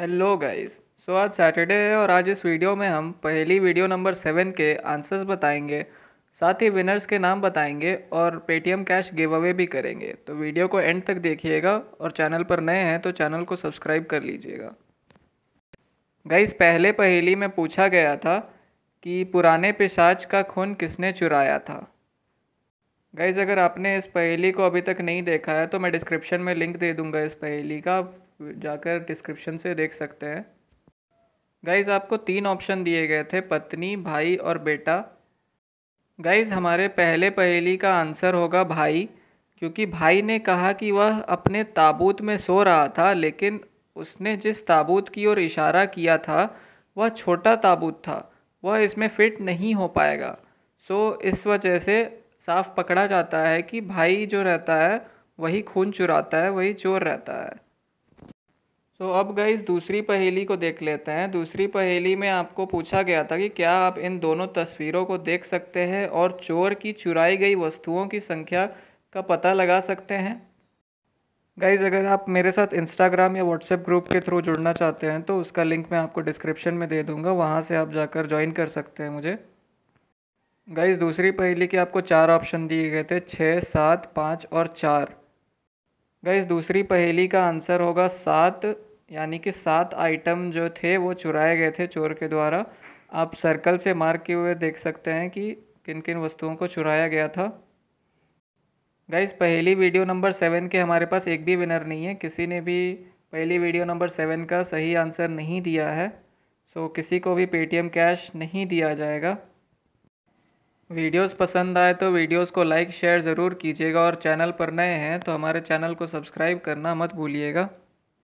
hello guys so आज Saturday है और आज इस वीडियो में हम पहली वीडियो नंबर सेवन के आंसर्स बताएंगे साथ ही विनर्स के नाम बताएंगे और पेटीएम कैश गिव अवे भी करेंगे तो वीडियो को एंड तक देखिएगा और चैनल पर नए हैं तो चैनल को सब्सक्राइब कर लीजिएगा गाइस पहले पहेली में पूछा गया था कि पुराने पिशाच का खून किसने चुराया था गाइज अगर आपने इस पहेली को अभी तक नहीं देखा है तो मैं डिस्क्रिप्शन में लिंक दे दूंगा इस पहेली का जाकर डिस्क्रिप्शन से देख सकते हैं गाइज आपको तीन ऑप्शन दिए गए थे पत्नी भाई और बेटा गाइज हमारे पहले पहेली का आंसर होगा भाई क्योंकि भाई ने कहा कि वह अपने ताबूत में सो रहा था लेकिन उसने जिस ताबूत की ओर इशारा किया था वह छोटा ताबूत था वह इसमें फिट नहीं हो पाएगा सो इस वजह से साफ पकड़ा जाता है कि भाई जो रहता है वही खून चुराता है वही चोर रहता है तो अब गई दूसरी पहेली को देख लेते हैं दूसरी पहेली में आपको पूछा गया था कि क्या आप इन दोनों तस्वीरों को देख सकते हैं और चोर की चुराई गई वस्तुओं की संख्या का पता लगा सकते हैं गाइज अगर आप मेरे साथ इंस्टाग्राम या व्हाट्सएप ग्रुप के थ्रू जुड़ना चाहते हैं तो उसका लिंक मैं आपको डिस्क्रिप्शन में दे दूंगा वहाँ से आप जाकर ज्वाइन कर सकते हैं मुझे गाइज दूसरी पहेली के आपको चार ऑप्शन दिए गए थे छः सात पाँच और चार गई दूसरी पहेली का आंसर होगा सात यानी कि सात आइटम जो थे वो चुराए गए थे चोर के द्वारा आप सर्कल से मार्क किए हुए देख सकते हैं कि किन किन वस्तुओं को चुराया गया था गैस पहली वीडियो नंबर सेवन के हमारे पास एक भी विनर नहीं है किसी ने भी पहली वीडियो नंबर सेवन का सही आंसर नहीं दिया है सो तो किसी को भी पेटीएम कैश नहीं दिया जाएगा वीडियोस पसंद आए तो वीडियोस को लाइक शेयर ज़रूर कीजिएगा और चैनल पर नए हैं तो हमारे चैनल को सब्सक्राइब करना मत भूलिएगा